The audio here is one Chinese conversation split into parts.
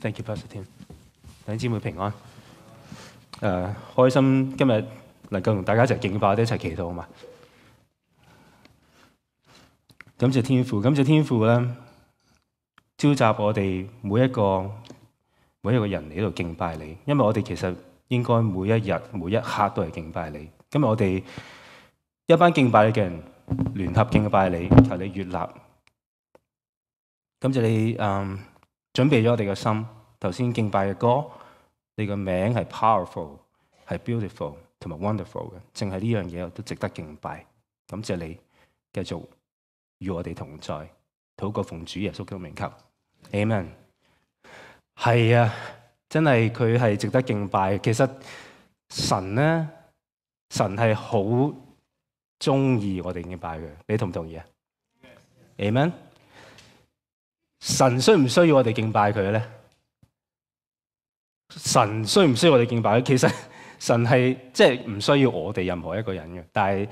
Thank you，Pastor Tim。弟兄姊妹平安。誒，開心今日能夠同大家一齊敬拜，一齊祈禱啊嘛。感謝天父，感謝天父咧，召集我哋每一個每一個人嚟度敬拜你。因為我哋其實應該每一日每一刻都係敬拜你。今日我哋一班敬拜你嘅人聯合敬拜你，求你越立。感謝你，誒。准备咗我哋嘅心，头先敬拜嘅歌，你个名係 powerful，係 beautiful 同埋 wonderful 嘅，净系呢样嘢都值得敬拜。感谢你继续与我哋同在，透过奉主耶稣嘅名求，amen。係啊，真係佢係值得敬拜。其实神咧，神係好中意我哋敬拜嘅，你同唔同意啊？amen。神需唔需要我哋敬拜佢咧？神需唔需要我哋敬拜佢？其实 神系即系唔需要我哋任何一个人嘅，但系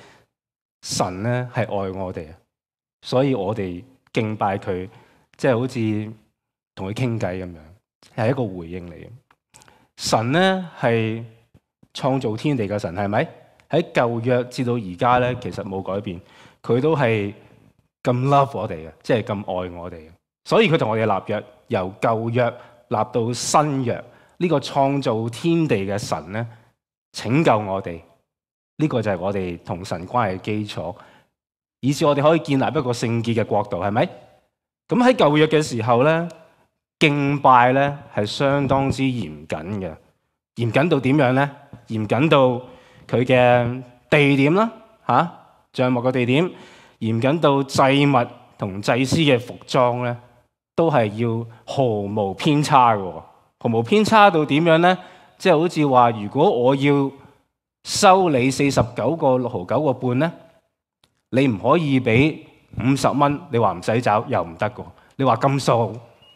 神咧系爱我哋，所以我哋敬拜佢，即系好似同佢倾偈咁样，系一个回应嚟。嘅。神咧系创造天地嘅神，系咪喺旧约至到而家咧，其实冇改变，佢都系咁 love 我哋嘅，即系咁爱我哋。所以佢同我哋立约，由旧约立到新约，呢个创造天地嘅神咧，拯救我哋，呢个就系我哋同神关系基础，以至我哋可以建立一个圣洁嘅国度，系咪？咁喺旧约嘅时候咧，敬拜咧系相当之严谨嘅，严谨到点样咧？严谨到佢嘅地点啦，吓，帐幕嘅地点，严谨到祭物同祭司嘅服装咧。都係要毫無偏差嘅，毫無偏差到點樣呢？即係好似話，如果我要收你四十九個六毫九個半呢，你唔可以俾五十蚊，你話唔使找又唔得嘅。你話咁數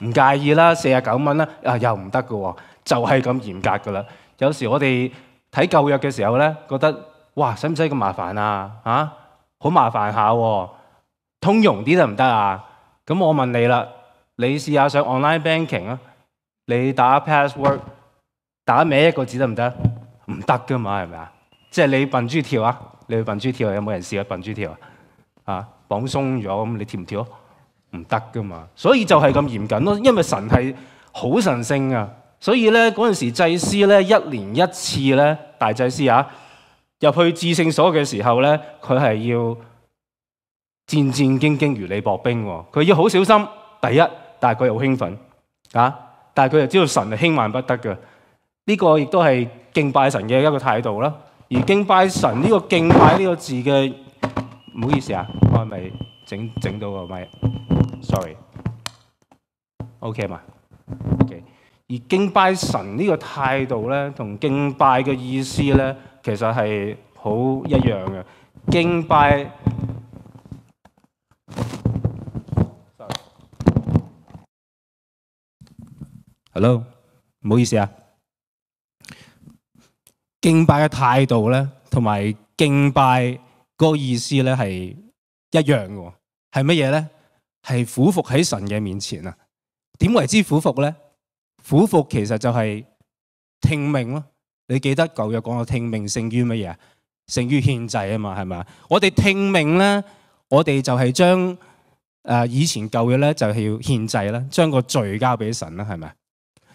唔介意啦，四十九蚊啦，啊又唔得嘅，就係咁嚴格噶啦。有時我哋睇舊約嘅時候呢，覺得哇，使唔使咁麻煩啊？啊，好麻煩下，通融啲得唔得啊？咁我問你啦。你試下上 online banking 啊！你打 password，打咩一個字得唔得？唔得噶嘛，係咪啊？即係你笨豬跳啊！你笨豬跳有冇人試啊？笨豬跳啊！啊，绑鬆咗咁，你跳唔跳？唔得噶嘛！所以就係咁嚴謹咯，因為神係好神圣啊！所以咧嗰陣時祭司咧一年一次咧大祭司啊，入去至聖所嘅時候咧，佢係要戰戰兢兢如履薄冰，佢要好小心。第一。但系佢又好興奮啊！但系佢就知道神係輕慢不得嘅，呢個亦都係敬拜神嘅一個態度啦。而敬拜神呢個敬拜呢個字嘅，唔好意思啊，我系咪整整到個咪 s o r r y OK 嗎？OK。而敬拜神呢個態度咧，同敬拜嘅意思咧，其實係好一樣嘅。敬拜。Hello，唔好意思啊。敬拜嘅態度咧，同埋敬拜嗰個意思咧，係一樣嘅。係乜嘢咧？係苦伏喺神嘅面前啊！點為之苦伏咧？苦伏其實就係聽命咯。你記得舊約講嘅聽命勝於乜嘢啊？勝於献祭啊嘛，係咪啊？我哋聽命咧，我哋就係將诶以前舊約咧，就係要献祭啦，將個罪交俾神啦，係咪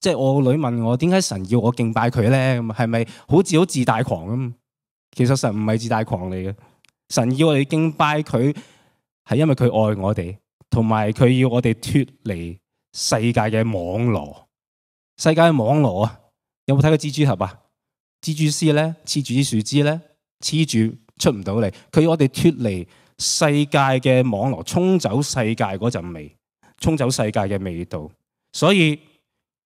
即系我女问我点解神要我敬拜佢咧？系咪好似好自大狂咁？其实神唔系自大狂嚟嘅，神要我哋敬拜佢系因为佢爱我哋，同埋佢要我哋脱离世界嘅网络。世界嘅网络啊，有冇睇过蜘蛛侠啊？蜘蛛丝咧，黐住啲树枝咧，黐住出唔到嚟。佢要我哋脱离世界嘅网络，冲走世界嗰阵味，冲走世界嘅味道。所以。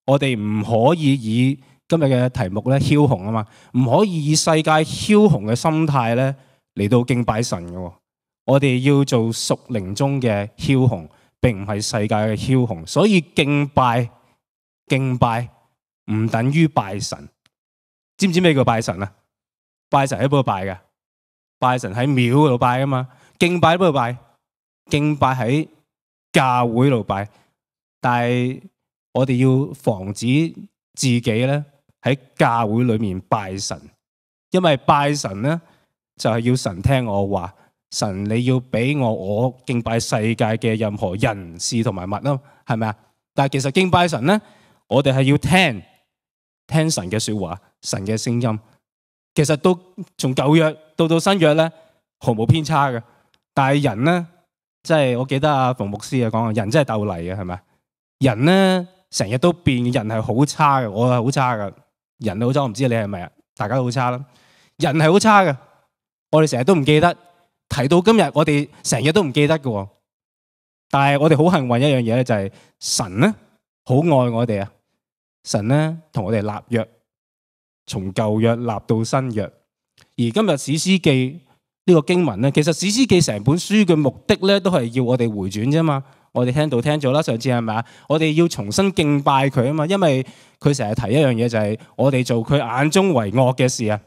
我哋唔可以以今日嘅题目咧，枭雄啊嘛，唔可以以世界枭雄嘅心态咧嚟到敬拜神嘅。我哋要做属灵中嘅枭雄，并唔系世界嘅枭雄。所以敬拜敬拜唔等于拜神。知唔知咩叫拜神啊？拜神喺边度拜嘅？拜神喺庙度拜啊嘛，敬拜喺边度拜？敬拜喺教会度拜，但系。我哋要防止自己咧喺教会里面拜神，因为拜神咧就系要神听我话，神你要俾我我敬拜世界嘅任何人事同埋物咯，系咪啊？但系其实敬拜神咧，我哋系要听听神嘅说话，神嘅声音。其实都从旧约到到新约咧，毫无偏差嘅。但系人咧，即系我记得阿冯牧师啊讲啊，人真系斗嚟嘅系咪？人咧。成日都变嘅人系好差嘅，我系好差嘅人好差，我唔知你系咪啊？大家都好差啦，人系好差嘅，我哋成日都唔记得提到今日，我哋成日都唔记得嘅。但系我哋好幸运一样嘢咧，就系神咧好爱我哋啊！神咧同我哋立约，从旧约立到新约，而今日史诗记呢个经文咧，其实史诗记成本书嘅目的咧，都系要我哋回转啫嘛。我哋聽到聽咗啦，上次係咪啊？我哋要重新敬拜佢啊嘛，因為佢成日提一樣嘢就係我哋做佢眼中為惡嘅事啊！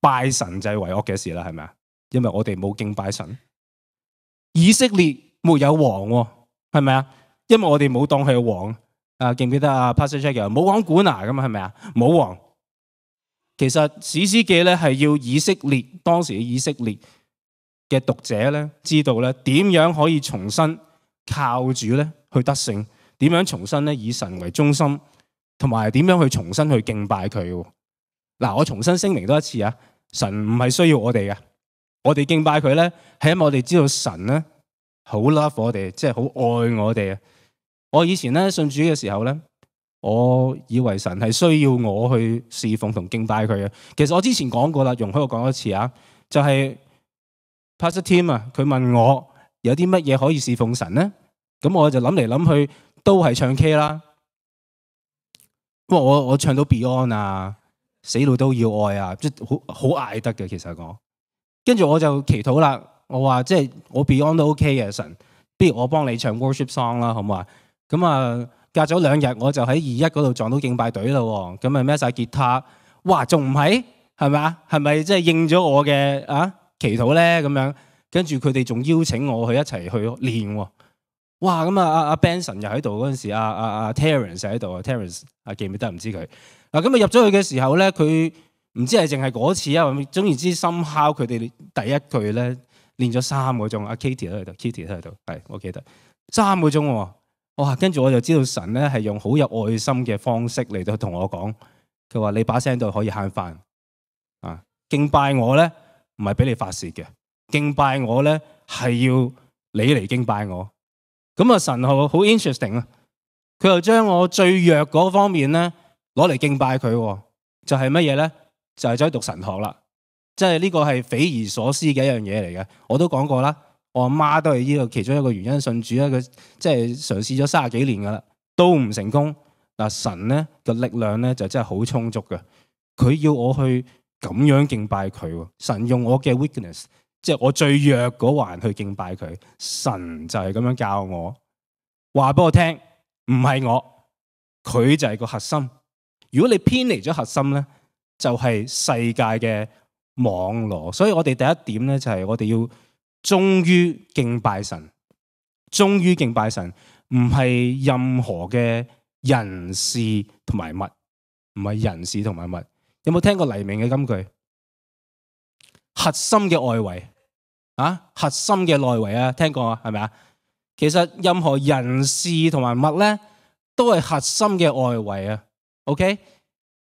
拜神就係為惡嘅事啦，係咪啊？因為我哋冇敬拜神，以色列沒有王，係咪啊？因為我哋冇當係王啊？記唔記得啊 p a s s a r e check 啊，冇王管拿咁嘛，係咪啊？冇王。其實史诗記咧係要以色列當時嘅以色列嘅讀者咧知道咧點樣可以重新。靠主咧去得胜，点样重新咧以神为中心，同埋点样去重新去敬拜佢？嗱，我重新声明多一次啊，神唔系需要我哋嘅，我哋敬拜佢咧系因为我哋知道神咧好 love 我哋，即系好爱我哋啊！我以前咧信主嘅时候咧，我以为神系需要我去侍奉同敬拜佢啊。其实我之前讲过啦，容许我讲多次啊，就系 pastor Tim 啊，佢问我。有啲乜嘢可以侍奉神咧？咁我就谂嚟谂去都系唱 K 啦。不过我我唱到 Beyond 啊，死路都要爱啊，即系好好嗌得嘅其实我。跟住我就祈祷啦，我话即系我 Beyond 都 OK 嘅神，不如我帮你唱 worship song 啦，好唔啊？咁啊隔咗两日我就喺二一嗰度撞到敬拜队啦，咁啊孭晒吉他，哇仲唔系？系咪啊？系咪即系应咗我嘅啊祈祷咧？咁样。跟住佢哋仲邀請我去一齊去練喎，哇！咁啊阿阿 b e n s o n 又喺度嗰陣時，阿阿阿 Terence 喺度啊，Terence 啊記唔記得唔知佢嗱咁啊入咗去嘅時候咧，佢唔知係淨係嗰次啊，總言之深敲佢哋第一句咧，練咗三個鐘。阿 Kitty 喺度，Kitty 喺度，係我記得三個鐘。哇！跟住我就知道神咧係用好有愛心嘅方式嚟到同我講，佢話你把聲都可以喊翻啊！敬拜我咧唔係俾你發泄嘅。敬拜我咧，系要你嚟敬拜我。咁啊，神系好 interesting 啊！佢又将我最弱嗰方面咧，攞嚟敬拜佢，就系乜嘢咧？就系走去读神学啦。即系呢个系匪夷所思嘅一样嘢嚟嘅。我都讲过啦，我阿妈都系呢个其中一个原因信主啊。佢即系尝试咗卅几年噶啦，都唔成功。嗱，神咧嘅力量咧就真系好充足嘅。佢要我去咁样敬拜佢，神用我嘅 weakness。即系我最弱嗰环去敬拜佢，神就系咁样教我话俾我听，唔系我，佢就系个核心。如果你偏离咗核心咧，就系世界嘅网络。所以我哋第一点咧就系我哋要忠于敬拜神，忠于敬拜神，唔系任何嘅人事同埋物，唔系人事同埋物。有冇听过黎明嘅金句？核心嘅外围。啊，核心嘅内围啊，听过啊，系咪啊？其实任何人事同埋物咧，都系核心嘅外围啊。OK，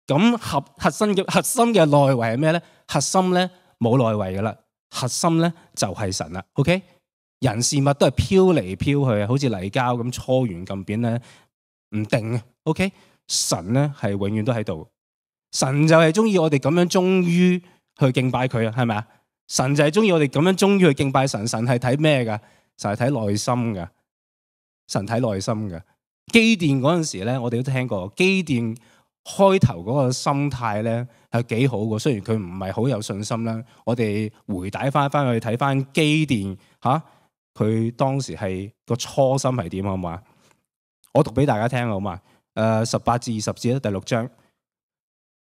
咁核核心嘅核心嘅内围系咩咧？核心咧冇内围噶啦，核心咧就系神啦。OK，人事物都系飘嚟飘去啊，好似泥胶咁搓圆咁扁咧，唔定啊。OK，神咧系永远都喺度，神就系中意我哋咁样忠于去敬拜佢啊，系咪啊？神就系中意我哋咁样，中意去敬拜神。神系睇咩噶？神系睇内心噶。神睇内心噶。基甸嗰阵时咧，我哋都听过。基甸开头嗰个心态咧系几好噶。虽然佢唔系好有信心啦。我哋回带翻，翻去睇翻基甸，吓佢当时系个初心系点啊嘛？我读俾大家听啊嘛。诶，十八至二十四第六章。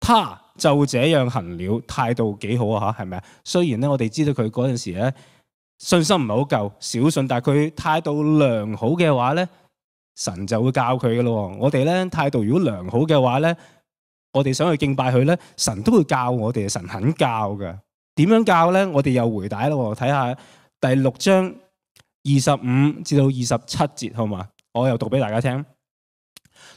他就这样行了，态度几好啊吓，系咪啊？虽然咧，我哋知道佢嗰阵时咧信心唔系好够，小信，但系佢态度良好嘅话咧，神就会教佢嘅咯。我哋咧态度如果良好嘅话咧，我哋想去敬拜佢咧，神都会教我哋。神肯教噶。点样教咧？我哋又回带咯。睇下第六章二十五至到二十七节，好嘛？我又读俾大家听。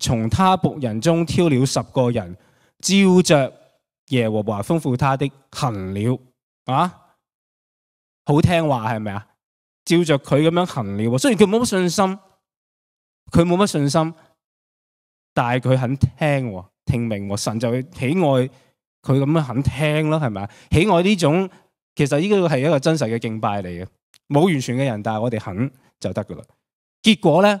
从他仆人中挑了十个人，照着耶和华吩咐他的行了啊，好听话系咪啊？照着佢咁样行了，虽然佢冇乜信心，佢冇乜信心，但系佢肯听，听明神就会喜爱佢咁样肯听咯，系咪啊？喜爱呢种，其实呢个系一个真实嘅敬拜嚟嘅，冇完全嘅人，但系我哋肯就得噶啦。结果咧。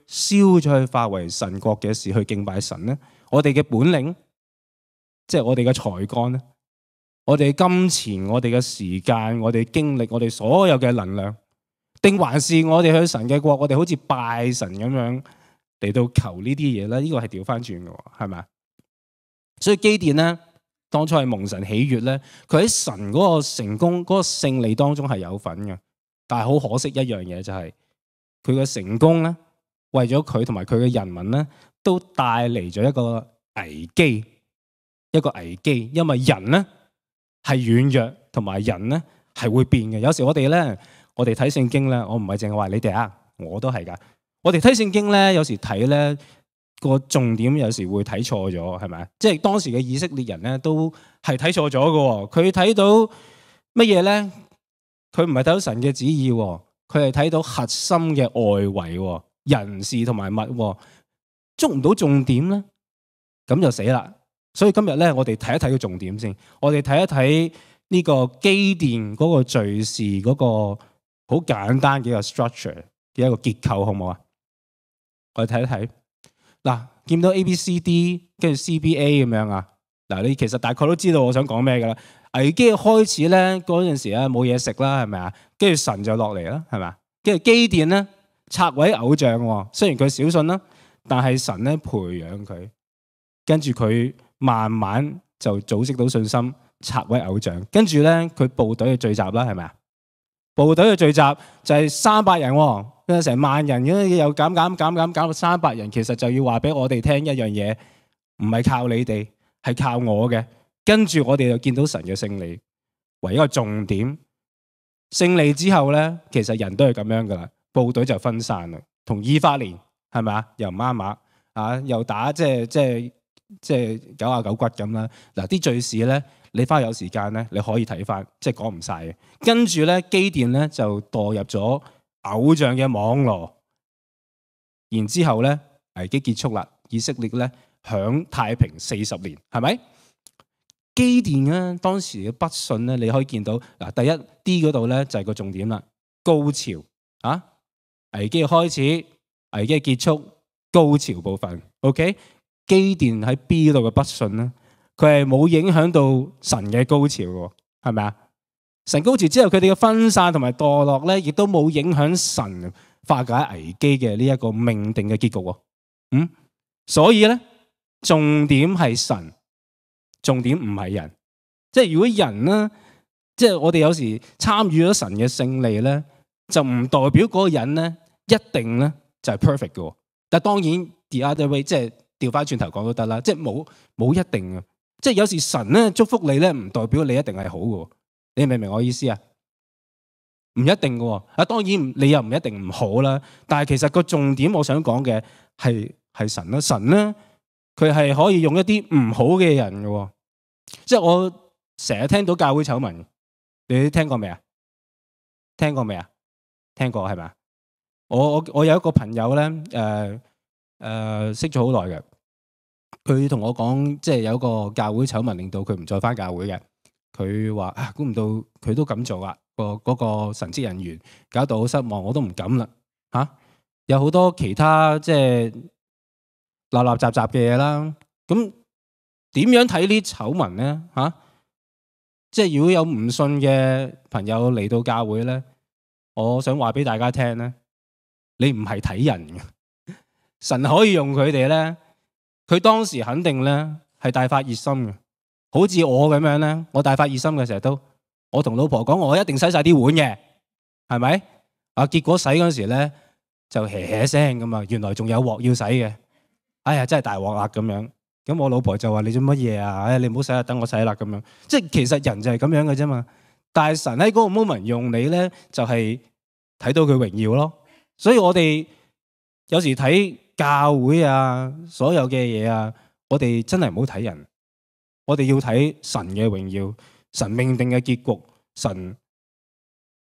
烧咗去化为神国嘅事去敬拜神咧，我哋嘅本领，即系我哋嘅才干咧，我哋金钱、我哋嘅时间、我哋经历、我哋所有嘅能量，定还是我哋去神嘅国，我哋好似拜神咁样嚟到求呢啲嘢咧？呢个系调翻转嘅，系咪啊？所以基甸咧，当初系蒙神喜悦咧，佢喺神嗰个成功、嗰个胜利当中系有份嘅，但系好可惜一样嘢就系佢嘅成功咧。为咗佢同埋佢嘅人民咧，都带嚟咗一个危机，一个危机。因为人咧系软弱，同埋人咧系会变嘅。有时我哋咧，我哋睇圣经咧，我唔系净系话你哋啊，我都系噶。我哋睇圣经咧，有时睇咧个重点有时会睇错咗，系咪？即系当时嘅以色列人咧，都系睇错咗噶。佢睇到乜嘢咧？佢唔系睇到神嘅旨意，佢系睇到核心嘅外围。人事同埋物捉唔到重點咧，咁就死啦！所以今日咧，我哋睇一睇個重點先。我哋睇一睇呢個機電嗰個序事嗰個好簡單嘅一個 structure 嘅一個結構，好唔好啊？我哋睇一睇嗱，見到 A、B、C、D 跟住 C、B、A 咁樣啊！嗱，你其實大概都知道我想講咩噶啦。危機开開始咧，嗰陣時咧冇嘢食啦，係咪啊？跟住神就落嚟啦，係咪啊？跟住機電咧。拆位偶像，虽然佢小信啦，但系神咧培养佢，跟住佢慢慢就组织到信心，拆位偶像，跟住咧佢部队嘅聚集啦，系咪啊？部队嘅聚集就系三百人，跟住成万人咁又减减减减减到三百人，其实就要话俾我哋听一样嘢，唔系靠你哋，系靠我嘅。跟住我哋就见到神嘅胜利为一个重点。胜利之后咧，其实人都系咁样噶啦。部隊就分散啦，同意花莲係咪啊？又唔啱啊！又打即系即系即系九啊九骨咁啦。嗱啲敘事咧，你翻有時間咧，你可以睇翻，即係講唔晒嘅。跟住咧，机電咧就墮入咗偶像嘅網絡，然之後咧危機結束啦。以色列咧享太平四十年，係咪？机電咧當時嘅不信咧，你可以見到嗱，第一 D 嗰度咧就係個重點啦，高潮啊！危机嘅开始，危机嘅结束，高潮部分，OK？机电喺 B 度嘅不信啦，佢系冇影响到神嘅高潮嘅，系咪啊？神高潮之后，佢哋嘅分散同埋堕落咧，亦都冇影响神化解危机嘅呢一个命定嘅结局。嗯，所以咧，重点系神，重点唔系人。即系如果人咧，即系我哋有时参与咗神嘅胜利咧，就唔代表嗰个人咧。一定咧就系 perfect 嘅，但系当然 the other way 即系调翻转头讲都得啦，即系冇冇一定嘅，即系有时神咧祝福你咧唔代表你一定系好嘅，你明唔明我意思啊？唔一定嘅，啊当然你又唔一定唔好啦，但系其实个重点我想讲嘅系系神啦，神咧佢系可以用一啲唔好嘅人嘅，即系我成日听到教会丑闻，你听过未啊？听过未啊？听过系咪啊？我我我有一個朋友咧，诶、誒識咗好耐嘅，佢同我講，即係有個教會醜聞，令到佢唔再返教會嘅。佢話啊，估唔到佢都咁做啊，个嗰個神職人員搞到好失望，我都唔敢啦嚇。有好多其他即係垃垃雜雜嘅嘢啦。咁點樣睇呢啲醜聞咧嚇？即係如果有唔信嘅朋友嚟到教會咧，我想話俾大家聽咧。你唔系睇人嘅，神可以用佢哋咧。佢當時肯定咧係大發熱心嘅，好似我咁樣咧，我大發熱心嘅成日都，我同老婆講我一定洗晒啲碗嘅，係咪？啊，結果洗嗰時咧就嘿嘿聲咁啊，原來仲有镬要洗嘅，哎呀真係大镬啦咁樣。咁我老婆就話你做乜嘢啊？唉，你唔好洗啦，等我洗啦咁樣。即系其實人就係咁樣嘅啫嘛。但系神喺嗰個 moment 用你咧，就係睇到佢榮耀咯。所以我哋有时睇教会啊，所有嘅嘢啊，我哋真系唔好睇人，我哋要睇神嘅荣耀、神命定嘅结局、神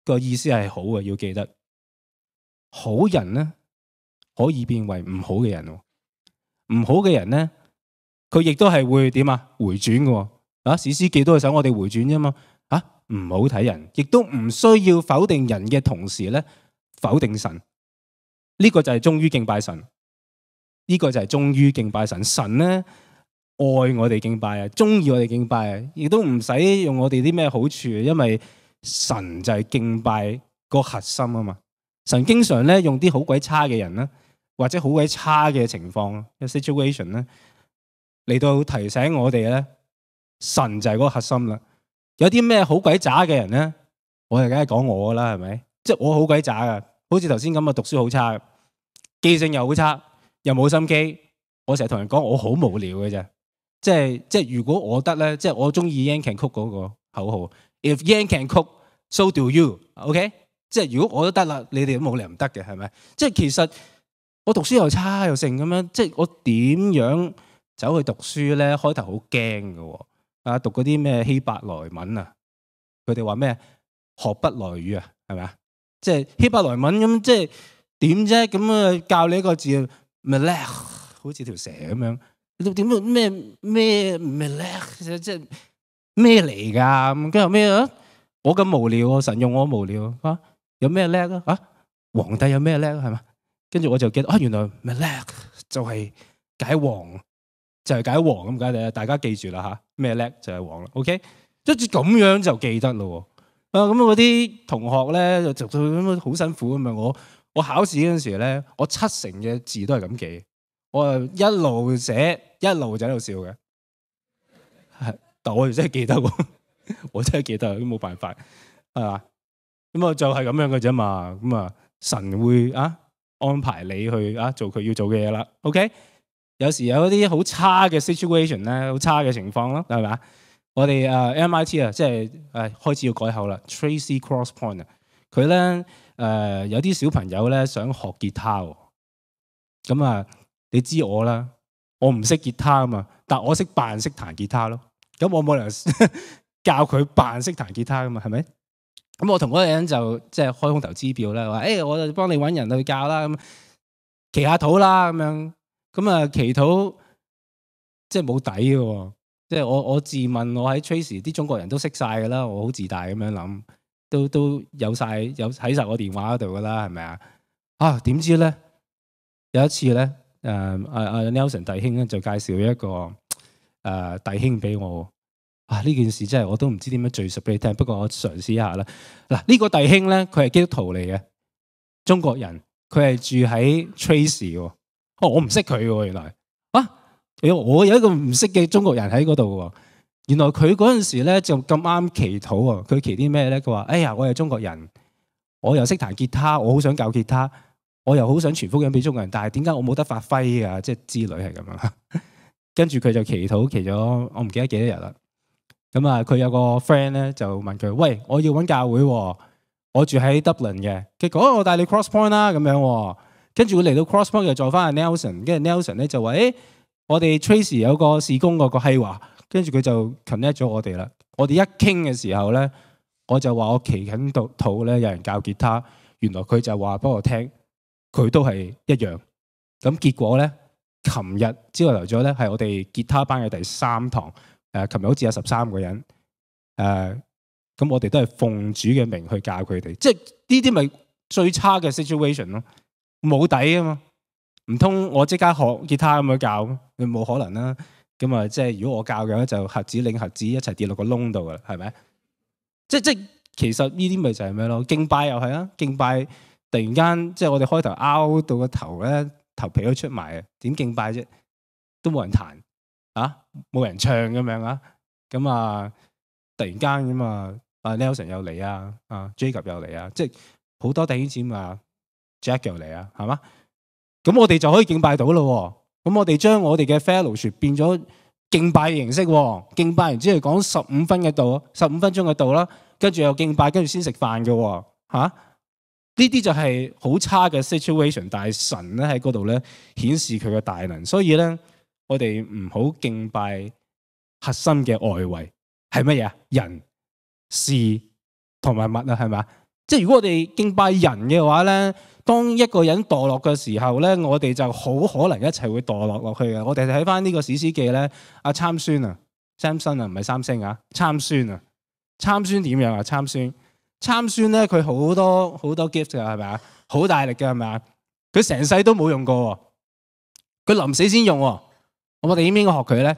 个意思系好嘅，要记得。好人咧可以变为唔好嘅人，唔好嘅人咧佢亦都系会点啊回转嘅，啊《史书记》都系想我哋回转啫嘛，啊唔好睇人，亦都唔需要否定人嘅同时咧否定神。呢個就係忠於敬拜神，呢個就係忠於敬拜神。神咧愛我哋敬拜啊，中意我哋敬拜啊，亦都唔使用我哋啲咩好處，因為神就係敬拜個核心啊嘛。神經常咧用啲好鬼差嘅人啦，或者好鬼差嘅情況嘅 situation 咧，嚟到提醒我哋咧，神就係嗰個核心啦。有啲咩好鬼渣嘅人咧，我哋梗係講我啦，係咪？即系我好鬼渣噶，好似頭先咁啊，讀書好差。记性又好差，又冇心機。我成日同人講，我好無聊嘅啫。即係即系，如果我得咧，即係我中意 Yan 唱曲嗰個口號。If Yan can cook, so do you. OK，即係如果我都得啦，你哋都冇理由唔得嘅，係咪？即係其實我讀書又差又剩咁樣，即係我點樣走去讀書咧？開頭好驚嘅喎，啊，讀嗰啲咩希伯來文啊，佢哋話咩學不來語啊，係咪啊？即係希伯來文咁即係。点啫？咁啊，教你一个字，咪叻？好似条蛇咁样。点咩咩咩叻？即系咩嚟噶？咁跟住咩啊？我咁无聊，神用我无聊啊？有咩叻啊？啊？皇帝有咩叻系嘛？跟住我就记得啊，原来咪叻就系解王，就系解王咁解嘅。大家记住啦吓，咩叻就系王啦。O K，即系咁样就记得咯。啊，咁嗰啲同学咧就就咁好辛苦咁咪我。我考试嗰阵时咧，我七成嘅字都系咁记，我啊一路写一路就喺度笑嘅，但我又真系记得喎，我真系记得，都冇办法，系嘛，咁啊就系咁样嘅啫嘛，咁啊神会啊安排你去啊做佢要做嘅嘢啦，OK，有时有一啲好差嘅 situation 咧，好差嘅情况咯，系嘛，我哋啊 MIT 啊，即系诶开始要改口啦，Tracy Crosspoint 啊，佢咧。誒有啲小朋友咧想學吉他喎，咁啊你知我啦，我唔識吉他啊嘛，但我識扮識彈吉他咯，咁我冇理由 教佢扮識彈吉他噶嘛，係咪？咁我同嗰個人就即係開空頭支票啦，話誒，我就幫你搵人去教啦，咁祈下土啦咁樣，咁啊祈土即係冇底嘅，即係我我自問我喺 Trace 啲中國人都識晒噶啦，我好自大咁樣諗。都都有晒有喺晒我电话嗰度噶啦，系咪啊？啊，点知咧？有一次咧，诶诶诶，Nelson 弟兄咧就介绍一个诶弟兄俾我。啊，呢件事真系我都唔知点样叙述俾你听。不过我尝试一下啦。嗱，呢个弟兄咧，佢系基督徒嚟嘅，中国人，佢系住喺 Tracy。哦，我唔识佢喎，原来啊，我有一个唔识嘅中国人喺嗰度喎。原來佢嗰陣時咧就咁啱祈禱喎，佢祈啲咩咧？佢話：哎呀，我係中國人，我又識彈吉他，我好想教吉他，我又好想全福音俾中國人，但係點解我冇得發揮啊？即係之旅係咁啦。跟住佢就祈禱祈咗，我唔記得幾多日啦。咁啊，佢有個 friend 咧就問佢：喂，我要搵教會喎，我住喺 Dublin 嘅。結果：我帶你 Cross Point 啦咁樣。跟住佢嚟到 Cross Point 又再翻阿 Nelson，跟住 Nelson 咧就話：誒，我哋 Trace 有個事工嗰個係話。跟住佢就 connect 咗我哋啦。我哋一傾嘅時候咧，我就話我企緊肚肚咧，有人教吉他。原來佢就話俾我聽，佢都係一樣。咁結果咧，琴日招待咗咧，系我哋吉他班嘅第三堂。誒，琴日好似有十三個人。誒，咁我哋都係奉主嘅名去教佢哋，即系呢啲咪最差嘅 situation 咯，冇底啊嘛。唔通我即刻學吉他咁去教？你冇可能啦。咁啊，即系如果我教嘅咧，就盒子领盒子一齐跌落个窿度噶啦，系咪？即即其实呢啲咪就系咩咯？敬拜又系啊，敬拜突然间即系我哋开头拗到个头咧，头皮都出埋啊，点敬拜啫？都冇人弹啊，冇人唱咁样啊，咁啊突然间咁啊，啊 Nelson 又嚟啊，啊 j a b 又嚟啊，即系好多弟兄姊妹 Jack 又嚟啊，系嘛？咁我哋就可以敬拜到咯。咁我哋将我哋嘅 fellowship 变咗敬拜形式，敬拜完之后讲十五分嘅道，十五分钟嘅道啦，跟住又敬拜，跟住先食饭嘅吓。呢啲就系好差嘅 situation，但系神咧喺嗰度咧显示佢嘅大能，所以咧我哋唔好敬拜核心嘅外围系乜嘢啊？人、事同埋物啊，系啊？即係如果我哋敬拜人嘅話咧，當一個人墮落嘅時候咧，我哋就好可能一齊會墮落落去嘅。我哋睇翻呢個史詩記咧，阿參孫啊，三孫啊，唔係三星啊，參孫啊，參孫點樣啊？參孫，參孫咧，佢好多好多 gift 嘅係咪啊？好大力嘅係咪啊？佢成世都冇用過，佢臨死先用。我哋應唔應該學佢咧？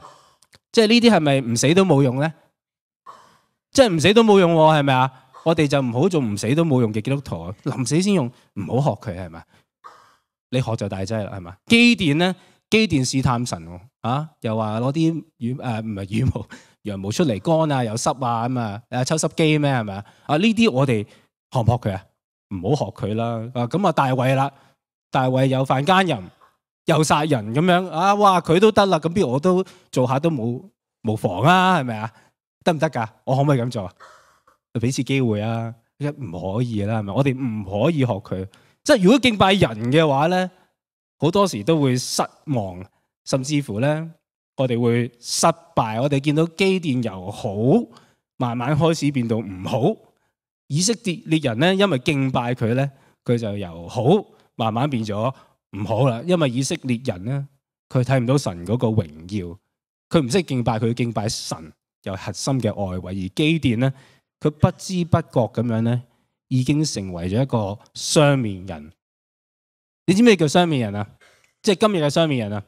即係呢啲係咪唔死都冇用咧？即係唔死都冇用喎，係咪啊？我哋就唔好做唔死都冇用嘅基督徒啊！临死先用，唔好学佢系嘛？你学就大剂啦，系嘛？机电咧，机电试探神喎，啊！又话攞啲羽诶，唔系 羽毛羊毛出嚟干啊，又湿啊咁啊，诶抽湿机咩系咪啊呢啲我哋唔学佢啊，唔好学佢啦。啊咁啊大卫啦，大卫又犯奸淫，又杀人咁样啊！哇佢都得啦，咁边我都做下都冇冇妨啊？系咪啊？得唔得噶？我可唔可以咁做？俾次機會啊！一唔可以啦，系咪？我哋唔可以學佢。即係如果敬拜人嘅話咧，好多時都會失望，甚至乎咧，我哋會失敗。我哋見到基甸由好，慢慢開始變到唔好。以色列列人咧，因為敬拜佢咧，佢就由好慢慢變咗唔好啦。因為以色列人咧，佢睇唔到神嗰個榮耀，佢唔識敬拜，佢敬拜神又核心嘅外围，而基甸咧。佢不知不覺咁樣咧，已經成為咗一個雙面人。你知咩叫雙面人啊？即系今日嘅雙面人啊！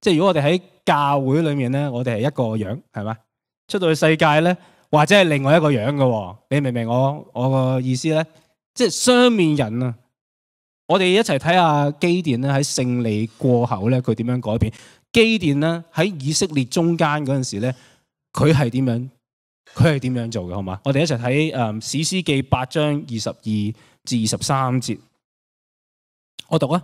即系如果我哋喺教會裏面咧，我哋係一個樣，係咪？出到去世界咧，或者係另外一個樣嘅。你明唔明我我個意思咧？即系雙面人啊！我哋一齊睇下基甸咧喺勝利過後咧，佢點樣改變？基甸咧喺以色列中間嗰陣時咧，佢係點樣？佢系点样做嘅？好嘛，我哋一齐睇《诶史诗记》八章二十二至二十三节。我读啊！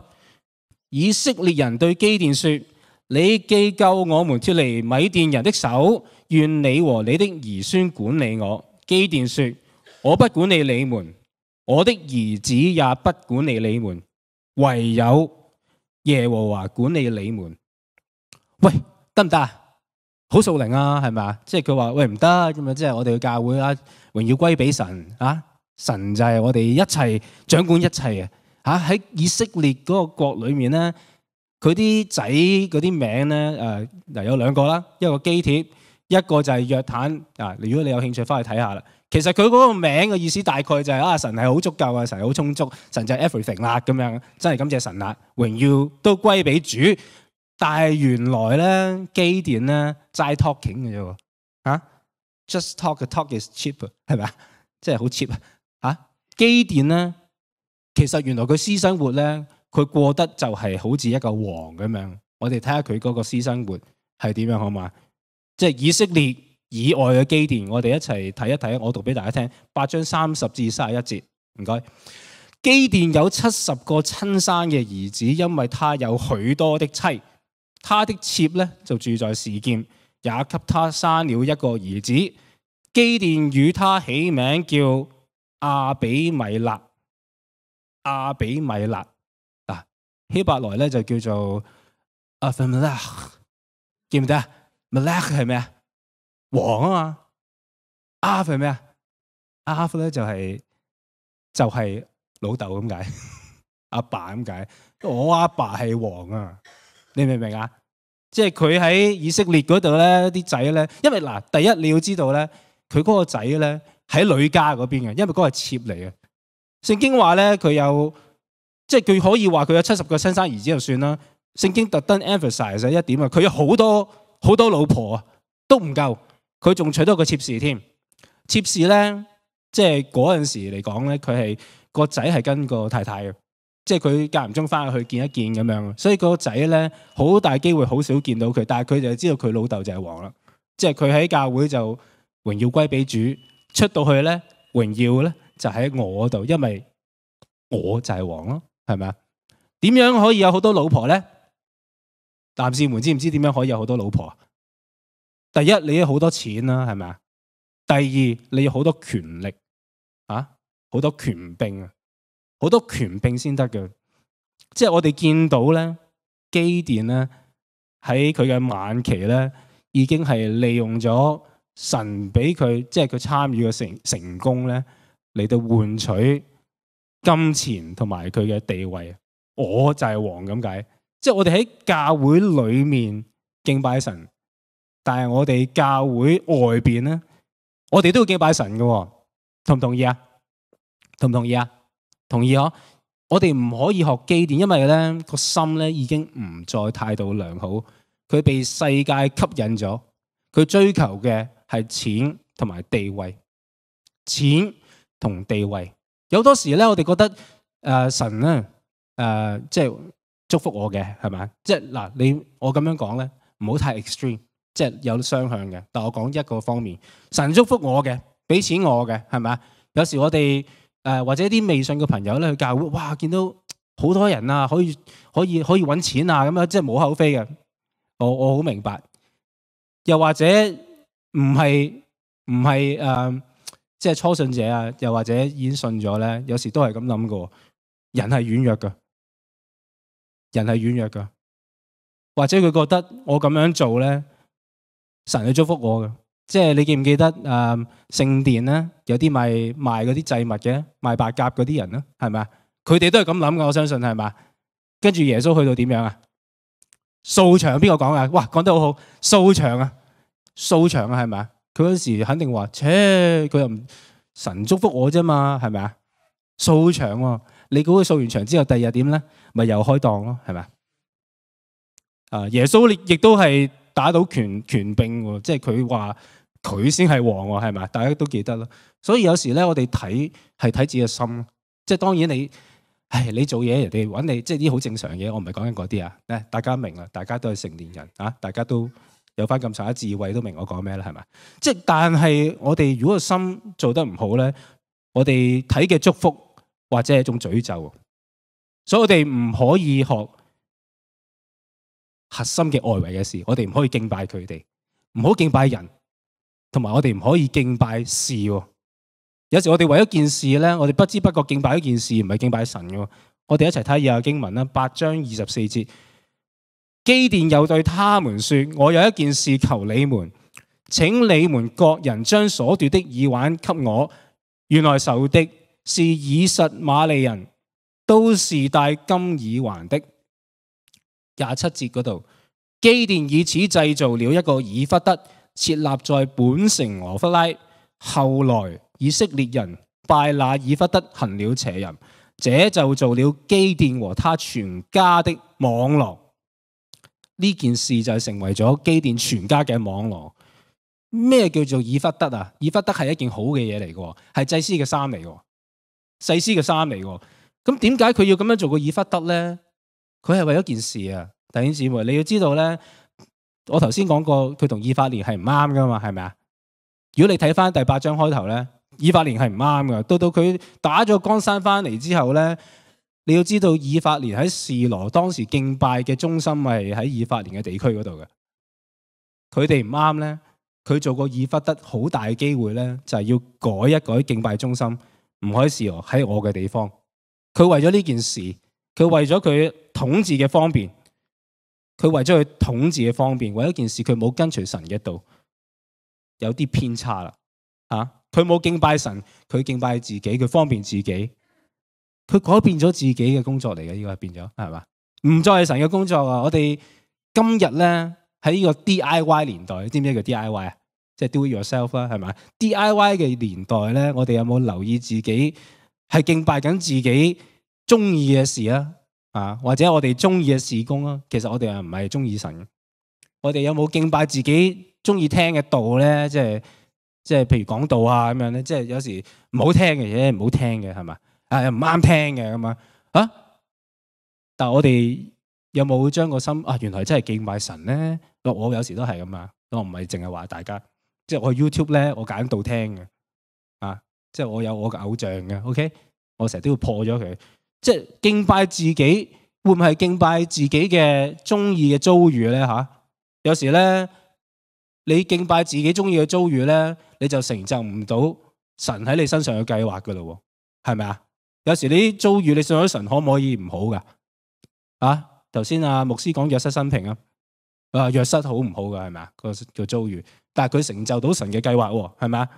以色列人对基甸说：你既救我们脱离米甸人的手，愿你和你的儿孙管理我。基甸说：我不管理你们，我的儿子也不管理你们，唯有耶和华管理你们。喂，得唔得啊？好數零啊，係咪啊？即係佢話喂唔得咁啊！即係我哋嘅教會啊，榮耀歸俾神啊！神就係我哋一切掌管一切啊！吓喺以色列嗰個國裏面咧，佢啲仔嗰啲名咧誒，嗱有兩個啦，一個基帖，一個就係約坦啊！如果你有興趣翻去睇下啦，其實佢嗰個名嘅意思大概就係啊，神係好足夠啊，神係好充足，神就係 everything 啦咁樣，真係感謝神啦，榮耀都歸俾主。但系原来咧基电咧斋 talking 嘅啫喎，啊，just talk the talk is cheap，系咪啊？即系好 cheap 啊！吓，基电咧，其实原来佢私生活咧，佢过得就系好似一个王咁样。我哋睇下佢嗰个私生活系点样好嘛？即系以色列以外嘅基电，我哋一齐睇一睇。我读俾大家听，八章三十至三十一节，唔该。基甸有七十个亲生嘅儿子，因为他有许多的妻。他的妾咧就住在士剑，也给他生了一个儿子，基甸与他起名叫阿比米勒。阿比米勒嗱希伯来咧就叫做阿弗咩咧，记唔记得？米勒系咩啊？王啊嘛，阿弗系咩啊？阿弗咧就系就系老豆咁解，阿爸咁解，我阿爸系王啊。你明唔明啊？即系佢喺以色列嗰度咧，啲仔咧，因为嗱，第一你要知道咧，佢嗰个仔咧喺女家嗰边嘅，因为嗰个妾嚟嘅。圣经话咧，佢有，即系佢可以话佢有七十个亲生儿子就算啦。圣经特登 emphasize 一点啊，佢有好多好多老婆啊，都唔够，佢仲娶多个妾侍添。妾侍咧，即系嗰阵时嚟讲咧，佢系个仔系跟个太太嘅。即系佢间唔中翻去见一见咁样，所以个仔咧好大机会好少见到佢，但系佢就知道佢老豆就系王啦。即系佢喺教会就荣耀归俾主，出到去咧荣耀咧就喺我度，因为我就系王咯，系咪啊？点样可以有好多老婆咧？男士们知唔知点样可以有好多老婆？第一你要好多钱啦，系咪啊？第二你要好多权力啊，好多权柄啊。好多权柄先得嘅，即系我哋见到咧，机电咧喺佢嘅晚期咧，已经系利用咗神俾佢，即系佢参与嘅成成功咧嚟到换取金钱同埋佢嘅地位，我就系王咁解。即系我哋喺教会里面敬拜神，但系我哋教会外边咧，我哋都要敬拜神嘅，同唔同意啊？同唔同意啊？同意哦。我哋唔可以学机电，因为咧个心咧已经唔再态度良好，佢被世界吸引咗，佢追求嘅系钱同埋地位，钱同地位。有多时咧，我哋觉得诶神咧诶即系祝福我嘅系咪？即系嗱你我咁样讲咧，唔好太 extreme，即系有双向嘅。但我讲一个方面，神祝福我嘅，俾钱我嘅系咪？有时我哋。诶，或者啲微信嘅朋友咧去教会，哇，见到 好多人啊，可以可以可以揾钱啊，咁样即系冇口厚非嘅。我我好明白。又或者唔系唔系诶，即系初信者啊，又或者已经信咗咧，有时都系咁谂嘅。人系软弱嘅，人系软弱嘅，或者佢觉得我咁样做咧，神系祝福我嘅。即係你記唔記得誒聖殿咧有啲賣賣嗰啲祭物嘅賣白鴿嗰啲人咧係咪啊？佢哋都係咁諗嘅，我相信係咪啊？跟住耶穌去到點樣啊？掃場邊個講啊？哇，講得好好！掃場啊，掃場啊係咪啊？佢嗰時肯定話：，切，佢又唔神祝福我啫嘛，係咪啊？掃場喎，你估佢掃完場之後，第二日點咧？咪又開檔咯，係咪啊？誒，耶穌亦都係打到拳拳病喎，即係佢話。佢先系王喎，系咪？大家都记得啦。所以有时咧，我哋睇系睇自己嘅心，即系当然你，唉，你做嘢人哋搵你，即系啲好正常嘅。我唔系讲紧嗰啲啊，诶，大家明啦，大家都系成年人啊，大家都有翻咁上下智慧，都明我讲咩啦，系咪？即系但系我哋如果个心做得唔好咧，我哋睇嘅祝福或者系一种诅咒，所以我哋唔可以学核心嘅外围嘅事，我哋唔可以敬拜佢哋，唔好敬拜人。同埋我哋唔可以敬拜事，有时我哋为一件事咧，我哋不知不觉敬拜一件事，唔系敬拜神嘅。我哋一齐睇下经文啦，八章二十四节，基甸又对他们说：我有一件事求你们，请你们各人将所夺的耳环给我。原来受的是以实玛利人，都是戴金耳环的。廿七节嗰度，基甸以此制造了一个耳弗德。设立在本城俄弗拉，后来以色列人拜那以弗德行了邪淫，这就做了基甸和他全家的网络。呢件事就成为咗基甸全家嘅网络。咩叫做以弗德啊？以弗德系一件好嘅嘢嚟嘅，系祭司嘅衫嚟嘅，祭司嘅衫嚟嘅。咁点解佢要咁样做个以弗德咧？佢系为咗件事啊！弟兄姊妹，你要知道咧。我头先讲过，佢同以法莲系唔啱噶嘛，系咪啊？如果你睇翻第八章开头咧，以法莲系唔啱噶。到到佢打咗江山翻嚟之后咧，你要知道以法莲喺士罗当时敬拜嘅中心系喺以法莲嘅地区嗰度嘅。佢哋唔啱咧，佢做个以法德好大嘅机会咧，就系要改一改敬拜中心，唔可以士罗喺我嘅地方。佢为咗呢件事，佢为咗佢统治嘅方便。佢为咗去统治嘅方便，为咗件事佢冇跟随神嘅道，有啲偏差啦。嚇，佢冇敬拜神，佢敬拜自己，佢方便自己，佢改变咗自己嘅工作嚟嘅。呢个系变咗，系嘛？唔再系神嘅工作啊！我哋今日咧喺呢个 DIY 年代，知唔知叫 DIY 啊？即系 do yourself 啦，系咪 d i y 嘅年代咧，我哋有冇留意自己系敬拜紧自己中意嘅事啊？啊，或者我哋中意嘅事工啊，其实我哋又唔系中意神。我哋有冇敬拜自己中意听嘅道咧？即系即系譬如讲道啊咁样咧，即系有时唔好听嘅嘢，唔好听嘅系嘛，啊唔啱听嘅咁啊。啊，但系我哋有冇将个心啊？原来真系敬拜神咧。我我有时都系咁啊。我唔系净系话大家，即系我 YouTube 咧，我拣道听嘅啊。即系我有我嘅偶像嘅。OK，我成日都要破咗佢。即系敬拜自己，会唔系敬拜自己嘅中意嘅遭遇咧？吓，有时咧你敬拜自己中意嘅遭遇咧，你就成就唔到神喺你身上嘅计划噶咯，系咪啊？有时啲遭遇，你信咗神可唔可以唔好噶？啊，头先阿牧师讲弱失生平啊，啊话弱失好唔好噶，系咪啊？个个遭遇，但系佢成就到神嘅计划喎，系咪啊？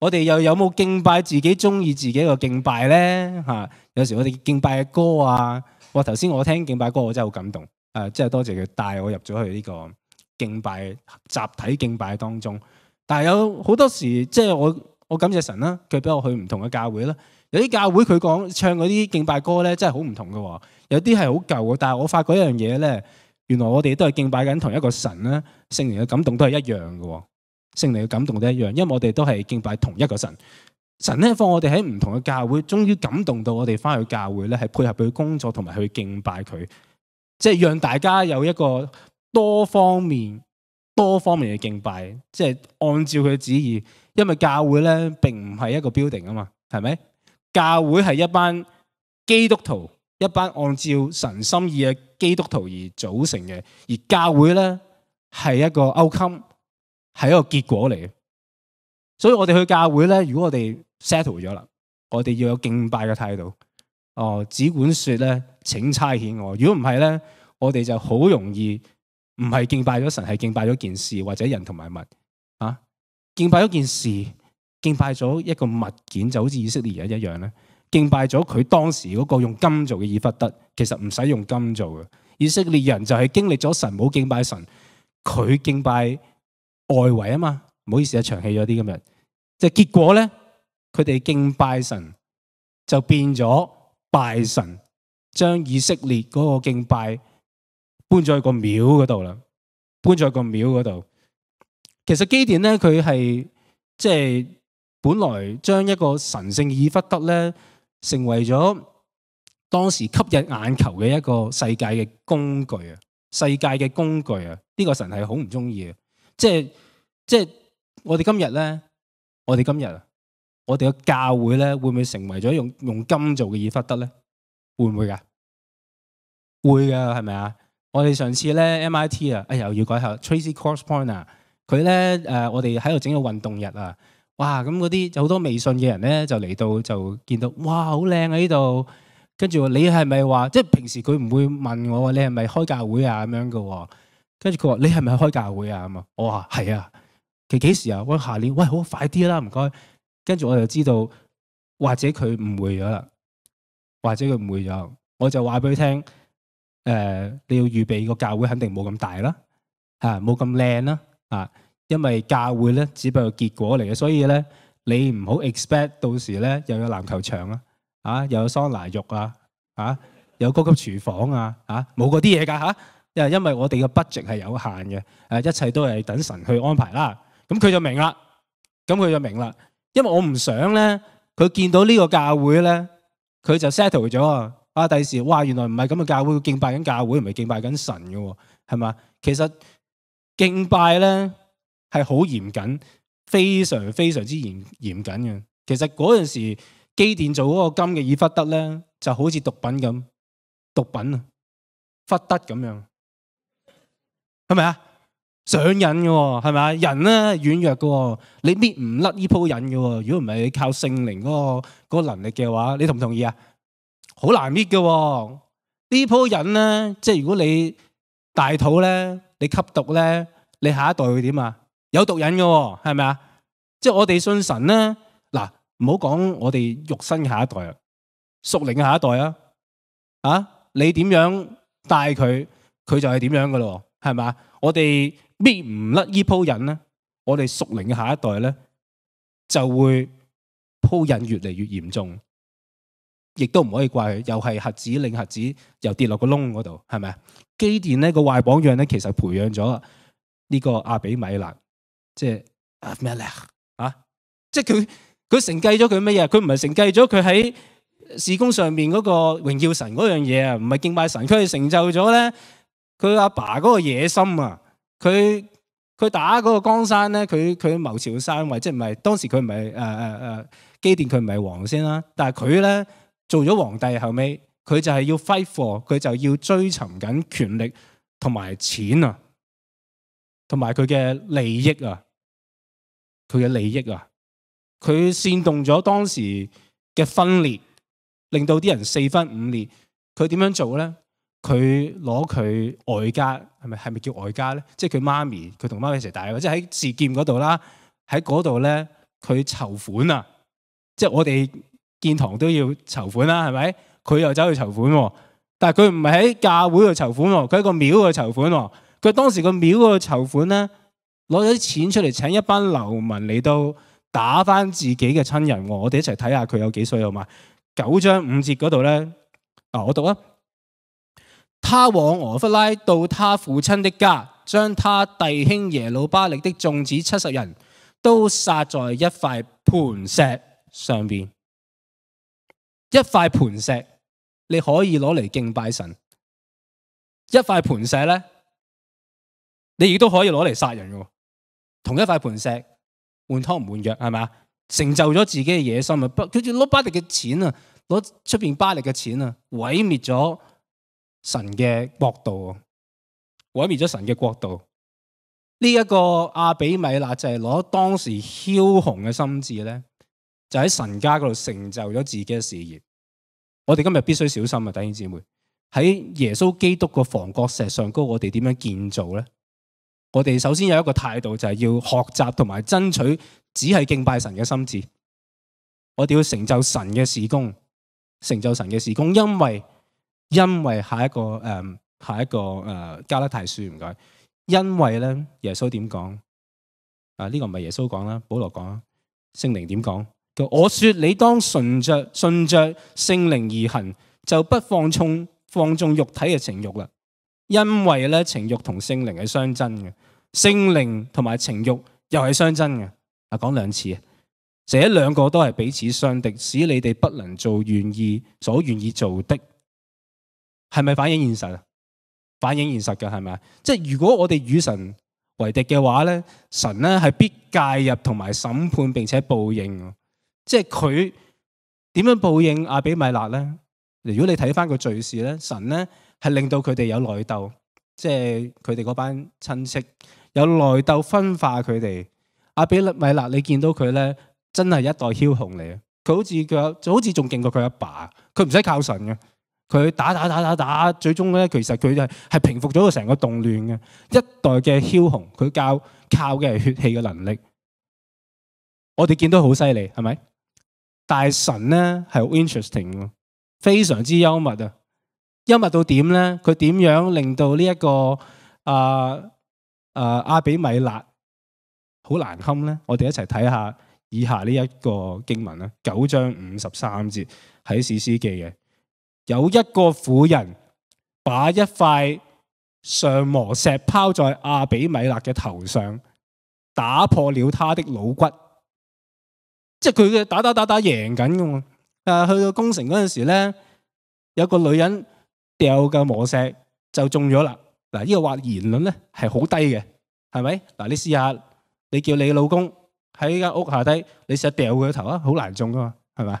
我哋又有冇敬拜自己中意自己个敬拜咧？吓，有时我哋敬拜嘅歌啊，哇！头先我听敬拜歌，我真系好感动啊！真系多谢佢带我入咗去呢个敬拜集体敬拜当中。但系有好多时，即系我我感谢神啦，佢俾我去唔同嘅教会啦。有啲教会佢讲唱嗰啲敬拜歌咧，真系好唔同噶。有啲系好旧嘅，但系我发觉一样嘢咧，原来我哋都系敬拜紧同一个神咧，圣灵嘅感动都系一样噶。圣灵嘅感动都一样，因为我哋都系敬拜同一个神。神咧放我哋喺唔同嘅教会，终于感动到我哋翻去教会咧，系配合佢工作同埋去敬拜佢，即系让大家有一个多方面、多方面嘅敬拜，即系按照佢旨意。因为教会咧并唔系一个 building 啊嘛，系咪？教会系一班基督徒，一班按照神心意嘅基督徒而组成嘅，而教会咧系一个 outcome。系一个结果嚟，所以我哋去教会咧，如果我哋 settle 咗啦，我哋要有敬拜嘅态度。哦，只管说咧，请差遣我。如果唔系咧，我哋就好容易唔系敬拜咗神，系敬拜咗件事或者人同埋物啊。敬拜咗件事，敬拜咗一个物件，就好似以色列人一样咧。敬拜咗佢当时嗰个用金做嘅以弗得，其实唔使用金做嘅。以色列人就系经历咗神，冇敬拜神，佢敬拜。外围啊嘛，唔好意思啊，长气咗啲咁样，就结果咧，佢哋敬拜神就变咗拜神，将以色列嗰个敬拜搬咗去个庙嗰度啦，搬咗去个庙嗰度。其实基甸咧，佢系即系本来将一个神圣已不得咧，成为咗当时吸引眼球嘅一个世界嘅工具啊，世界嘅工具啊，呢个神系好唔中意嘅，即系。即系我哋今日咧，我哋今日啊，我哋嘅教会咧会唔会成为咗用用金做嘅嘢？弗德咧？会唔会噶？会噶，系咪啊？我哋上次咧 MIT 啊，哎又要改下 Tracy Crossponer i 佢咧诶，我哋喺度整个运动日啊，哇！咁嗰啲好多微信嘅人咧就嚟到就见到哇，好靓呢度。跟住你系咪话即系平时佢唔会问我你系咪开教会啊咁样噶？跟住佢话你系咪开教会啊？咁啊，我话系啊。佢几时啊？喂，下年喂，好快啲啦，唔该。跟住我就知道，或者佢误会咗啦，或者佢误会咗，我就话俾佢听，诶，你要预备个教会肯定冇咁大啦，吓冇咁靓啦，啊，因为教会咧只不过结果嚟嘅，所以咧你唔好 expect 到时咧又有篮球场啊，啊，又有桑拿浴啊，啊，有高级厨房啊，啊，冇嗰啲嘢噶吓，因为因为我哋嘅 budget 系有限嘅，诶，一切都系等神去安排啦。咁佢就明啦，咁佢就明啦，因为我唔想咧，佢见到呢个教会咧，佢就 settle 咗啊！啊，第时哇，原来唔系咁嘅教会敬拜紧教会，唔系敬拜紧神嘅，系嘛？其实敬拜咧系好严谨，非常非常之严严谨嘅。其实嗰阵时基甸做嗰个金嘅尔弗德咧，就好似毒品咁，毒品啊，弗德咁样，系咪啊？上瘾嘅喎，係咪啊？人咧軟弱嘅，你搣唔甩呢鋪瘾嘅？如果唔係你靠聖靈嗰個能力嘅話，你同唔同意啊？好難搣嘅喎，呢鋪瘾咧，即係如果你大肚咧，你吸毒咧，你下一代會點啊？有毒瘾嘅喎，係咪啊？即係我哋信神咧，嗱，唔好講我哋肉身下一代啊，屬靈嘅下一代啊，啊，你點樣帶佢，佢就係點樣噶咯，係咪啊？我哋。搣唔甩呢铺瘾咧，我哋熟龄嘅下一代咧就会铺瘾越嚟越严重，亦都唔可以怪佢，又系核子令核子，又跌落个窿嗰度，系咪啊？基甸呢个坏榜样咧，其实培养咗呢个阿比米勒，即系阿咩咧啊？即系佢佢承继咗佢乜嘢？佢唔系承继咗佢喺事工上面嗰个荣耀神嗰样嘢啊，唔系敬拜神，佢系成就咗咧佢阿爸嗰个野心啊！佢佢打嗰个江山咧，佢佢谋朝篡位，即系唔系当时佢唔系诶诶诶，基甸佢唔系王先啦，但系佢咧做咗皇帝后屘，佢就系要挥霍，佢就要追寻紧权力同埋钱啊，同埋佢嘅利益啊，佢嘅利益啊，佢煽动咗当时嘅分裂，令到啲人四分五裂。佢点样做咧？佢攞佢外家。係咪係咪叫外家咧？即係佢媽咪，佢同媽咪一齊大，或者喺自建嗰度啦，喺嗰度咧，佢籌款啊！即係我哋建堂都要籌款啦，係咪？佢又走去籌款，但係佢唔係喺教會度籌款喎，佢喺個廟度籌款喎。佢當時個廟度籌款咧，攞咗啲錢出嚟請一班流民嚟到打翻自己嘅親人。我哋一齊睇下佢有幾衰好嘛！九章五節嗰度咧，啊，我讀啊！他往俄弗拉到他父亲的家，将他弟兄耶鲁巴力的众子七十人都杀在一块磐石上边。一块磐石，你可以攞嚟敬拜神；一块磐石咧，你亦都可以攞嚟杀人嘅。同一块磐石，换汤唔换药，系咪啊？成就咗自己嘅野心啊！不，佢住攞巴力嘅钱啊，攞出边巴力嘅钱啊，毁灭咗。神嘅国度毁灭咗神嘅国度，呢一个阿比米勒就系攞当时枭雄嘅心智咧，就喺神家嗰度成就咗自己嘅事业。我哋今日必须小心啊，弟兄姊妹喺耶稣基督个防角石上高，我哋点样建造咧？我哋首先有一个态度，就系要学习同埋争取，只系敬拜神嘅心智。我哋要成就神嘅事工，成就神嘅事工，因为。因为下一个诶，下一个诶，加拉太书唔该。因为咧，耶稣点讲？啊，呢个唔系耶稣讲啦，保罗讲啊。圣灵点讲？我说你当顺着顺着圣灵而行，就不放纵放纵肉体嘅情欲啦。因为咧，情欲同圣灵系相争嘅，圣灵同埋情欲又系相争嘅。啊，讲两次，啊，这两个都系彼此相敌，使你哋不能做愿意所愿意做的。系咪反映现实？反映现实嘅系咪？即系如果我哋与神为敌嘅话咧，神咧系必介入同埋审判，并且报应。即系佢点样报应阿比米勒咧？如果你睇翻个叙事咧，神咧系令到佢哋有内斗，即系佢哋嗰班亲戚有内斗分化佢哋。阿比米勒，你见到佢咧，真系一代枭雄嚟。佢好似佢，好似仲劲过佢阿爸，佢唔使靠神嘅。佢打打打打打，最终咧其实佢就系系平复咗个成个动乱嘅一代嘅枭雄。佢教靠嘅系血气嘅能力，我哋见到好犀利，系咪？但系神咧系好 interesting，非常之幽默啊！幽默到点咧？佢点样令到呢一个啊啊阿比米勒好难堪咧？我哋一齐睇下以下呢一个经文啦，九章五十三节喺史诗记嘅。有一个妇人把一块上磨石抛在阿比米勒嘅头上，打破了他的脑骨，即系佢嘅打打打打赢紧噶嘛。去到攻城嗰阵时咧，有个女人掉嘅磨石就中咗啦。嗱，呢个话言论咧系好低嘅，系咪？嗱，你试下你叫你老公喺间屋下低，你下掉佢个头啊，好难中噶嘛，系咪？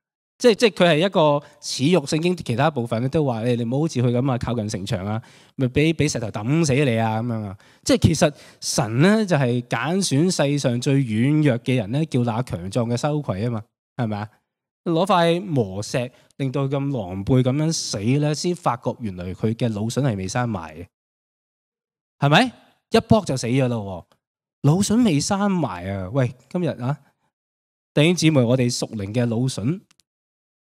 即系即系佢系一个恥辱聖经其他部分咧都话你你唔好好似佢咁啊靠近城墙啊咪俾俾石头抌死你啊咁样啊即系其实神咧就系拣选世上最软弱嘅人咧叫那强壮嘅羞愧啊嘛系咪啊攞块磨石令到咁狼狈咁样死咧先发觉原来佢嘅脑笋系未生埋嘅系咪一卜就死咗咯脑笋未生埋啊喂今日啊弟兄姊妹我哋熟龄嘅脑笋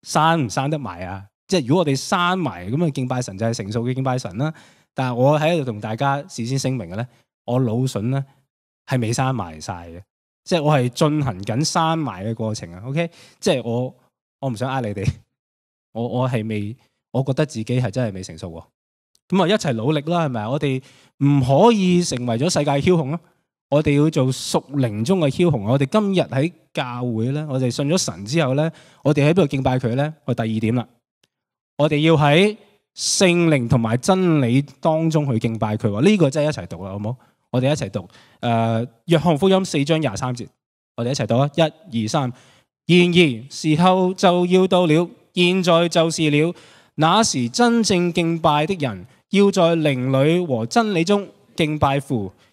删唔删得埋啊？即系如果我哋删埋，咁啊敬拜神就系成熟嘅敬拜神啦。但系我喺度同大家事先声明嘅咧，我脑笋咧系未删埋晒嘅，即系我系进行紧删埋嘅过程啊。OK，即系我我唔想呃你哋，我我系未，我觉得自己系真系未成熟。咁啊，一齐努力啦，系咪？我哋唔可以成为咗世界枭雄咯。我哋要做属灵中嘅枭雄。我哋今日喺教会咧，我哋信咗神之后咧，我哋喺边度敬拜佢咧？我第二点啦，我哋要喺圣灵同埋真理当中去敬拜佢。呢个真系一齐读啦，好唔好？我哋一齐读。诶，约翰福音四章廿三节，我哋一齐读啊！一二三。然而时候就要到了，现在就是了。那时真正敬拜的人，要在灵里和真理中敬拜父。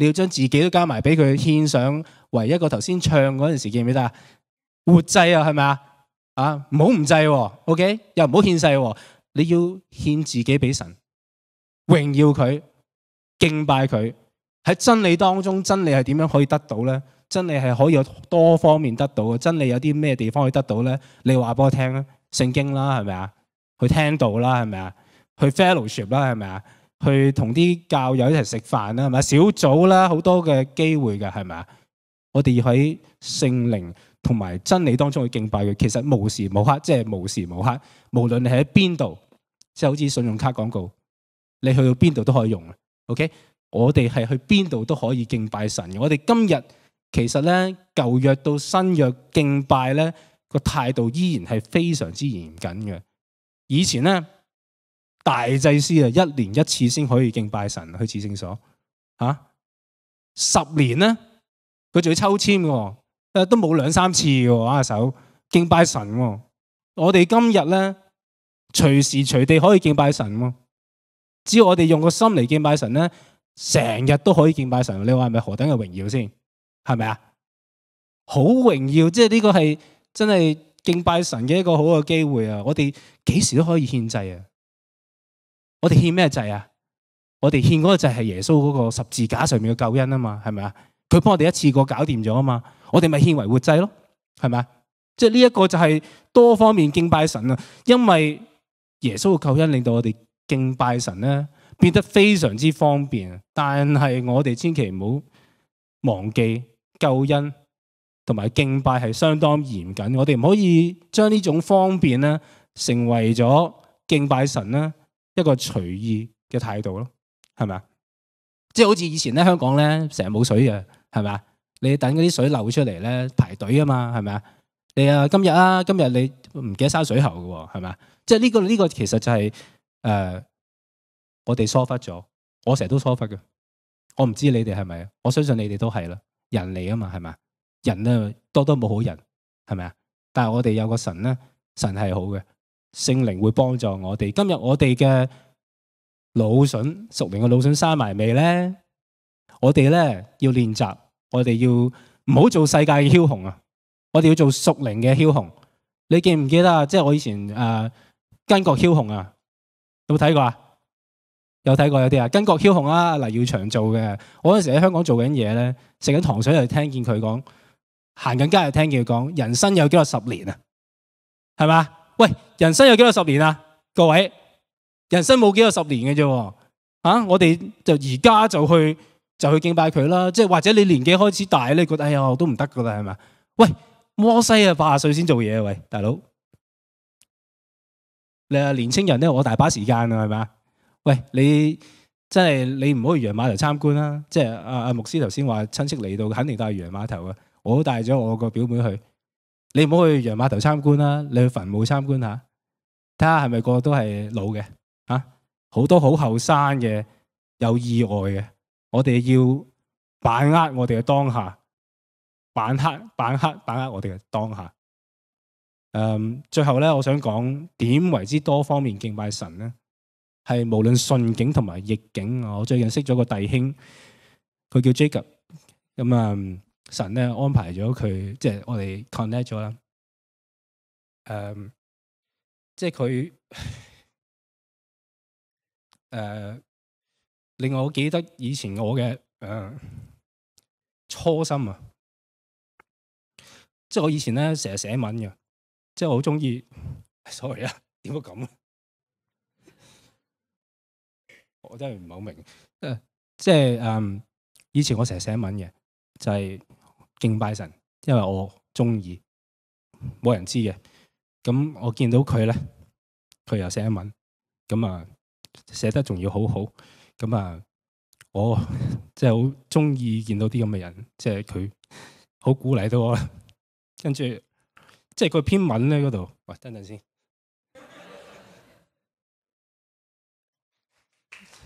你要将自己都加埋俾佢献上，唯一个头先唱嗰阵时记唔记得啊？活祭啊，系咪啊？啊，唔好唔祭，OK，又唔好献世，你要献自己俾神，荣耀佢，敬拜佢。喺真理当中，真理系点样可以得到咧？真理系可以有多方面得到嘅。真理有啲咩地方可以得到咧？你话俾我听啦。圣经啦，系咪啊？去听到啦，系咪啊？去 fellowship 啦，系咪啊？去同啲教友一齐食饭啦，系咪？小组啦，好多嘅机会嘅，系咪啊？我哋要喺圣灵同埋真理当中去敬拜佢，其实无时无刻，即系无时无刻，无论你喺边度，即系好似信用卡广告，你去到边度都可以用 OK，我哋系去边度都可以敬拜神。我哋今日其实咧旧约到新约敬拜咧个态度依然系非常之严谨嘅。以前咧。大祭司啊，一年一次先可以敬拜神去寺圣所，吓十年咧佢仲要抽签嘅，但都冇两三次嘅手敬拜神。我哋今日咧随时随地可以敬拜神，只要我哋用个心嚟敬拜神咧，成日都可以敬拜神。你话系咪何等嘅荣耀先？系咪啊？好荣耀，即系呢个系真系敬拜神嘅一个好嘅机会啊！我哋几时都可以献祭啊！我哋欠咩祭啊？我哋欠嗰个祭系耶稣嗰个十字架上面嘅救恩啊嘛，系咪啊？佢帮我哋一次过搞掂咗啊嘛，我哋咪欠献活祭咯，系咪啊？即系呢一个就系多方面敬拜神啊，因为耶稣嘅救恩令到我哋敬拜神咧变得非常之方便，但系我哋千祈唔好忘记救恩同埋敬拜系相当严谨，我哋唔可以将呢种方便咧成为咗敬拜神咧。一个随意嘅态度咯，系咪啊？即系好似以前咧，香港咧成日冇水嘅，系咪啊？你等嗰啲水漏出嚟咧，排队啊嘛，系咪啊？你啊！今日啊，今日你唔记得收水喉嘅，系咪啊？即系呢个呢个，其实就系诶，我哋疏忽咗，我成日都疏忽嘅，我唔知你哋系咪啊？我相信你哋都系啦，人嚟啊嘛，系咪啊？人啊多多冇好人，系咪啊？但系我哋有个神咧，神系好嘅。圣灵会帮助我哋。今日我哋嘅鲁笋，熟龄嘅鲁笋生埋未咧？我哋咧要练习，我哋要唔好做世界嘅枭雄啊！我哋要做熟龄嘅枭雄。你记唔记得啊？即系我以前诶巾帼枭雄啊，有冇睇过啊？有睇过有啲啊，巾帼枭雄啊，黎耀祥做嘅。我嗰阵时喺香港做紧嘢咧，食紧糖水又听见佢讲，行紧街又听见佢讲，人生有几多十年啊？系嘛？喂，人生有几多十年啊？各位，人生冇几多十年嘅啫，啊！我哋就而家就去就去敬拜佢啦。即系或者你年纪开始大咧，觉得哎呀都唔得噶啦，系咪？喂，摩西啊，八十岁先做嘢啊，喂，大佬。你啊，年青人咧，我大把时间啊，系咪？喂，你真系你唔好去洋码头参观啦。即系阿阿牧师头先话，亲戚嚟到肯定都系羊码头嘅。我带咗我个表妹去。你唔好去洋码头参观啦，你去坟墓参观下，睇下系咪个个都系老嘅？啊，好多好后生嘅，有意外嘅。我哋要把握我哋嘅当下，把握把握把握我哋嘅当下。嗯，最后咧，我想讲点为之多方面敬拜神咧，系无论顺境同埋逆境。我最近识咗个弟兄，佢叫 Jacob，咁啊。神咧安排咗佢，即系我哋 connect 咗啦。誒，即系佢诶，令我記得以前我嘅誒初心啊！即系我以前咧成日寫文嘅，即係我好中意。所 謂啊，點解咁？我真係唔係好明。诶，即系誒，以前我成日寫文嘅，就係。敬拜神，因为我中意，冇人知嘅。咁我见到佢咧，佢又写文，咁啊写得仲要好好，咁啊我即系好中意见到啲咁嘅人，即系佢好鼓励到我。跟住即系佢篇文咧嗰度，喂等阵先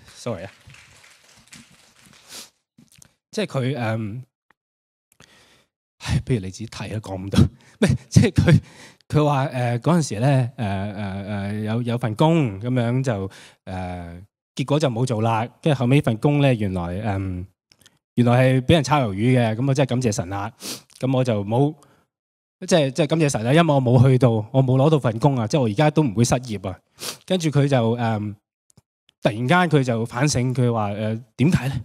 ，sorry 啊，即系佢诶。不如你自己睇啦，講唔到。咩？即係佢佢話誒嗰陣時咧誒誒誒有有份工咁樣就誒，結果就冇做啦。跟住後尾份工咧，原來誒原來係俾人炒魷魚嘅。咁我真係感謝神啦。咁我就冇即係即係感謝神啦，因為我冇去到，我冇攞到份工啊，即係我而家都唔會失業啊。跟住佢就誒突然間佢就反省，佢話誒點解咧？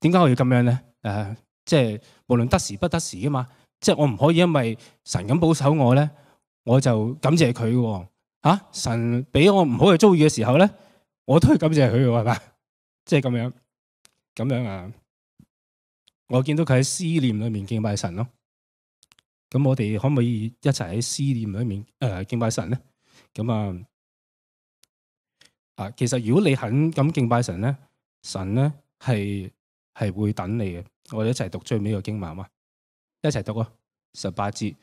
點解我要咁樣咧？誒？即系无论得时不得时啊嘛！即系我唔可以因为神咁保守我咧，我就感谢佢喎。嚇，神俾我唔好嘅遭遇嘅时候咧，我都要感谢佢喎，係 即系咁樣咁樣啊！我見到佢喺思念裏面敬拜神咯。咁我哋可唔可以一齊喺思念裏面誒敬拜神咧？咁啊啊，其實如果你肯咁敬拜神咧，神咧系係會等你嘅。我哋一齐读最尾嘅经文啊！一齐读啊！十八节，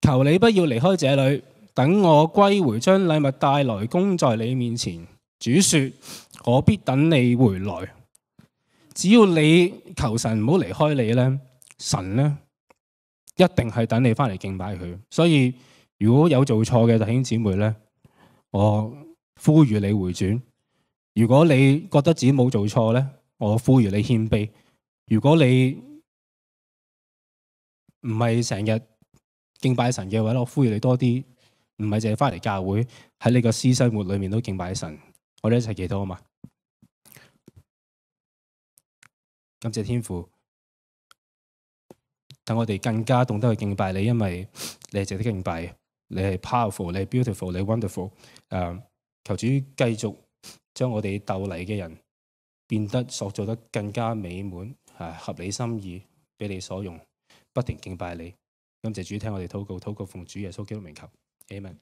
求你不要离开这里，等我归回，将礼物带来，供在你面前。主说：我必等你回来。只要你求神唔好离开你咧，神咧一定系等你翻嚟敬拜佢。所以如果有做错嘅弟兄姊妹咧，我呼吁你回转；如果你觉得自己冇做错咧，我呼吁你谦卑。如果你唔系成日敬拜神嘅话，我呼吁你多啲，唔系净系翻嚟教会，喺你个私生活里面都敬拜神。我哋一齐祈祷啊嘛！感谢天父，等我哋更加懂得去敬拜你，因为你系值得敬拜，你系 powerful，你系 beautiful，你 wonderful。诶，求主继续将我哋斗嚟嘅人变得塑造得更加美满。啊，合理心意俾你所用，不停敬拜你。感謝主，聽我哋祷告，祷告奉主耶穌基督名求，Amen。